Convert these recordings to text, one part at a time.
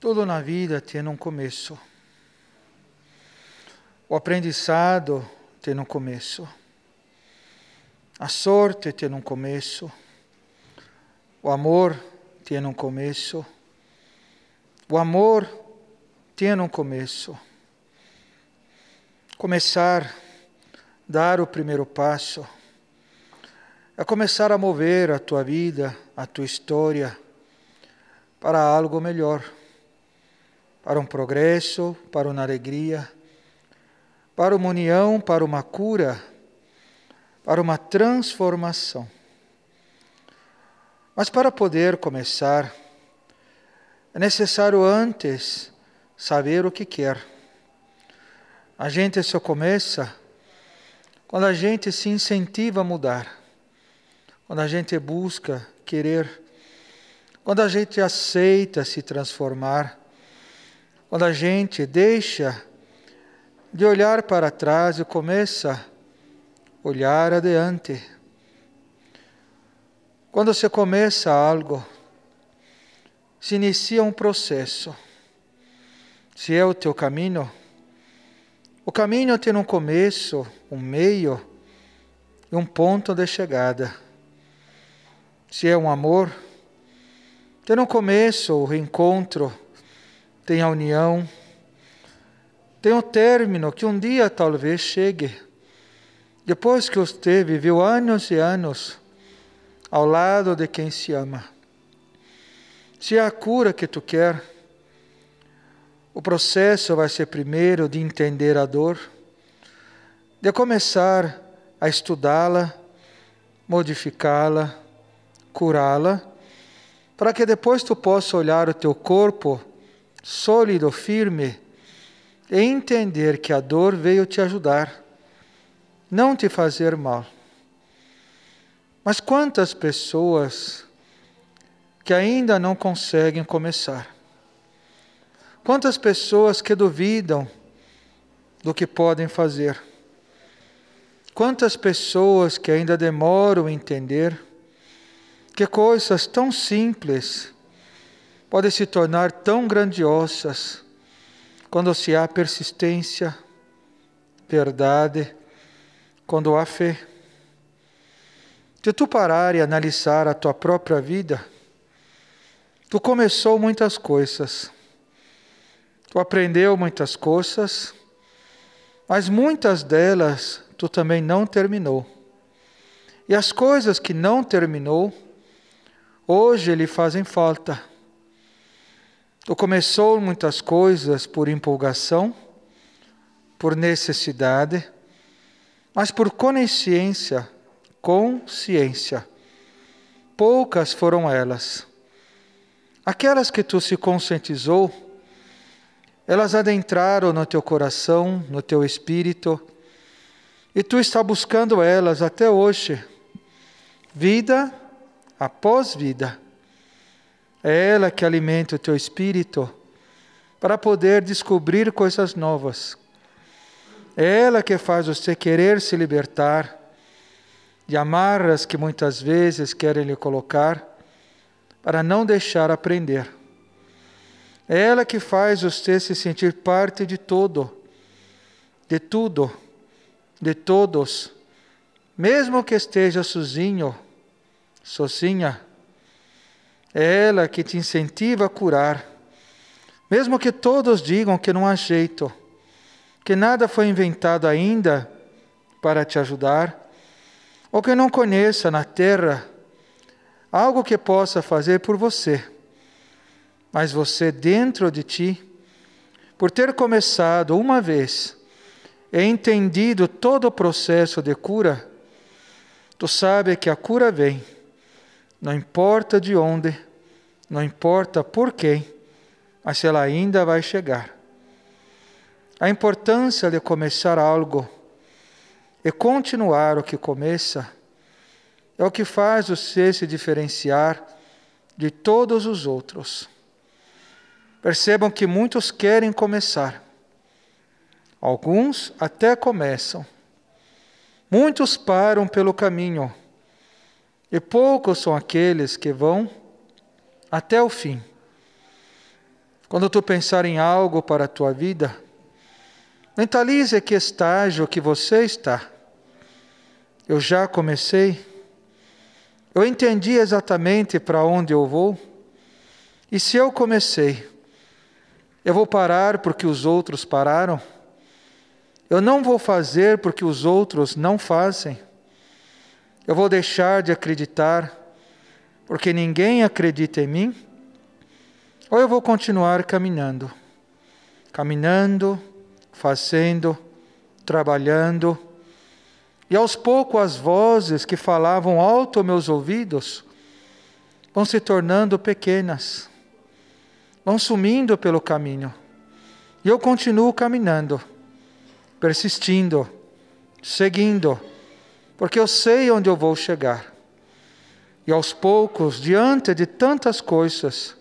Tudo na vida tem um começo. O aprendizado tem um começo. A sorte tem um começo. O amor tem um começo. O amor tem um começo. Começar, dar o primeiro passo, é começar a mover a tua vida, a tua história para algo melhor para um progresso, para uma alegria, para uma união, para uma cura, para uma transformação. Mas para poder começar, é necessário antes saber o que quer. A gente só começa quando a gente se incentiva a mudar, quando a gente busca querer, quando a gente aceita se transformar quando a gente deixa de olhar para trás e começa a olhar adiante. Quando se começa algo, se inicia um processo. Se é o teu caminho, o caminho tem um começo, um meio e um ponto de chegada. Se é um amor, tem um começo, o um reencontro, tem a união, tem um término que um dia talvez chegue. Depois que você viveu anos e anos ao lado de quem se ama. Se é a cura que tu quer, o processo vai ser primeiro de entender a dor, de começar a estudá-la, modificá-la, curá-la, para que depois tu possa olhar o teu corpo sólido, firme, em entender que a dor veio te ajudar, não te fazer mal. Mas quantas pessoas que ainda não conseguem começar? Quantas pessoas que duvidam do que podem fazer? Quantas pessoas que ainda demoram a entender que coisas tão simples podem se tornar tão grandiosas quando se há persistência, verdade, quando há fé. Se tu parar e analisar a tua própria vida, tu começou muitas coisas, tu aprendeu muitas coisas, mas muitas delas tu também não terminou. E as coisas que não terminou, hoje lhe fazem falta Tu começou muitas coisas por empolgação, por necessidade, mas por consciência, consciência. Poucas foram elas. Aquelas que tu se conscientizou, elas adentraram no teu coração, no teu espírito, e tu está buscando elas até hoje, vida após vida. É ela que alimenta o teu espírito para poder descobrir coisas novas. É ela que faz você querer se libertar de amarras que muitas vezes querem lhe colocar para não deixar aprender. É ela que faz você se sentir parte de todo, de tudo, de todos, mesmo que esteja sozinho, sozinha é ela que te incentiva a curar. Mesmo que todos digam que não há jeito, que nada foi inventado ainda para te ajudar, ou que não conheça na terra algo que possa fazer por você, mas você dentro de ti, por ter começado uma vez e entendido todo o processo de cura, tu sabe que a cura vem não importa de onde, não importa por quem, mas ela ainda vai chegar. A importância de começar algo e continuar o que começa é o que faz você se diferenciar de todos os outros. Percebam que muitos querem começar. Alguns até começam. Muitos param pelo caminho e poucos são aqueles que vão até o fim. Quando tu pensar em algo para a tua vida, mentalize que estágio que você está. Eu já comecei. Eu entendi exatamente para onde eu vou. E se eu comecei, eu vou parar porque os outros pararam? Eu não vou fazer porque os outros não fazem? Eu vou deixar de acreditar porque ninguém acredita em mim? Ou eu vou continuar caminhando? Caminhando, fazendo, trabalhando. E aos poucos as vozes que falavam alto aos meus ouvidos vão se tornando pequenas, vão sumindo pelo caminho. E eu continuo caminhando, persistindo, seguindo porque eu sei onde eu vou chegar. E aos poucos, diante de tantas coisas,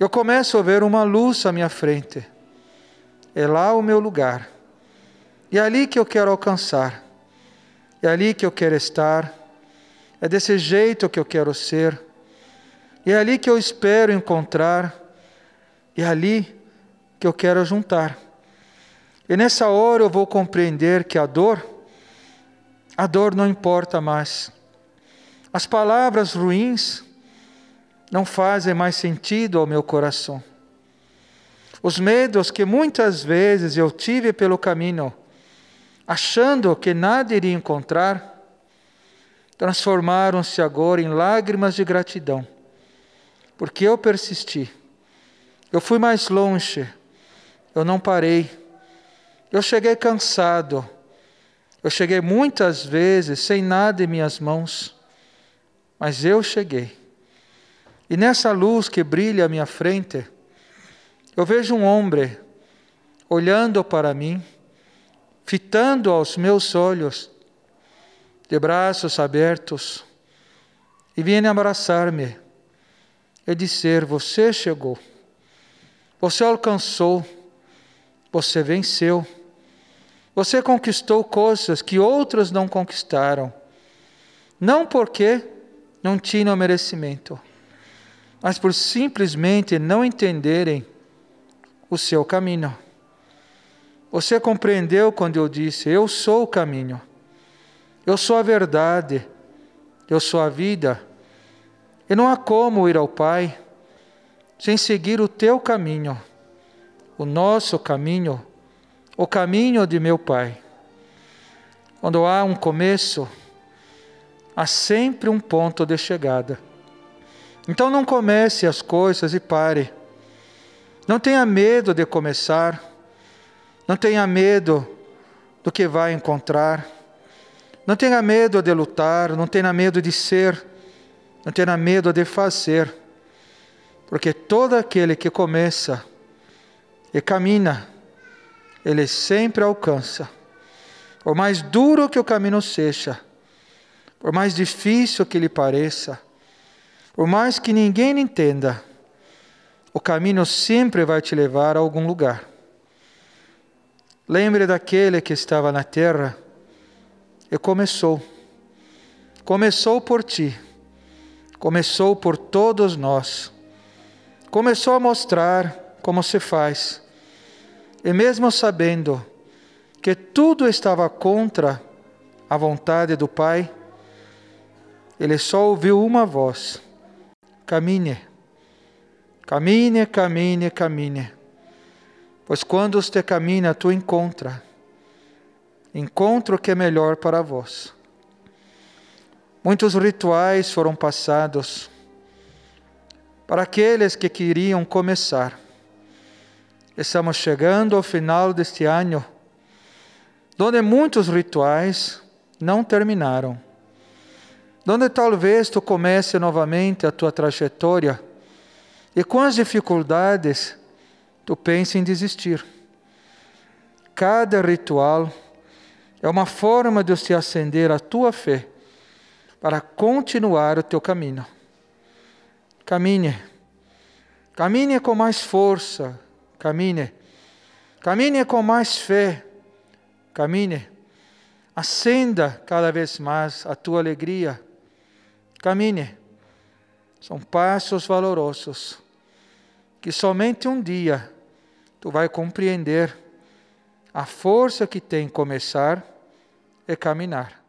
eu começo a ver uma luz à minha frente. É lá o meu lugar. E é ali que eu quero alcançar. É ali que eu quero estar. É desse jeito que eu quero ser. E é ali que eu espero encontrar. E é ali que eu quero juntar. E nessa hora eu vou compreender que a dor a dor não importa mais. As palavras ruins não fazem mais sentido ao meu coração. Os medos que muitas vezes eu tive pelo caminho, achando que nada iria encontrar, transformaram-se agora em lágrimas de gratidão, porque eu persisti. Eu fui mais longe, eu não parei. Eu cheguei cansado eu cheguei muitas vezes sem nada em minhas mãos, mas eu cheguei. E nessa luz que brilha à minha frente, eu vejo um homem olhando para mim, fitando aos meus olhos, de braços abertos, e vindo abraçar-me e dizer: Você chegou, você alcançou, você venceu. Você conquistou coisas que outros não conquistaram. Não porque não tinham merecimento, mas por simplesmente não entenderem o seu caminho. Você compreendeu quando eu disse: Eu sou o caminho, eu sou a verdade, eu sou a vida. E não há como ir ao Pai sem seguir o teu caminho, o nosso caminho o caminho de meu Pai. Quando há um começo, há sempre um ponto de chegada. Então não comece as coisas e pare. Não tenha medo de começar. Não tenha medo do que vai encontrar. Não tenha medo de lutar, não tenha medo de ser, não tenha medo de fazer. Porque todo aquele que começa e caminha ele sempre alcança. Por mais duro que o caminho seja, por mais difícil que lhe pareça, por mais que ninguém entenda, o caminho sempre vai te levar a algum lugar. Lembre daquele que estava na terra e começou. Começou por ti, começou por todos nós. Começou a mostrar como se faz e mesmo sabendo que tudo estava contra a vontade do Pai, ele só ouviu uma voz: Camine, camine, camine, camine. Pois quando te camina, tu encontra. Encontra o que é melhor para vós. Muitos rituais foram passados para aqueles que queriam começar estamos chegando ao final deste ano, onde muitos rituais não terminaram, onde talvez tu comece novamente a tua trajetória e com as dificuldades tu penses em desistir. Cada ritual é uma forma de se acender a tua fé para continuar o teu caminho. Caminhe. Caminhe com mais força, Camine. Camine com mais fé. Camine. Acenda cada vez mais a tua alegria. Camine. São passos valorosos que somente um dia tu vai compreender a força que tem começar e caminhar.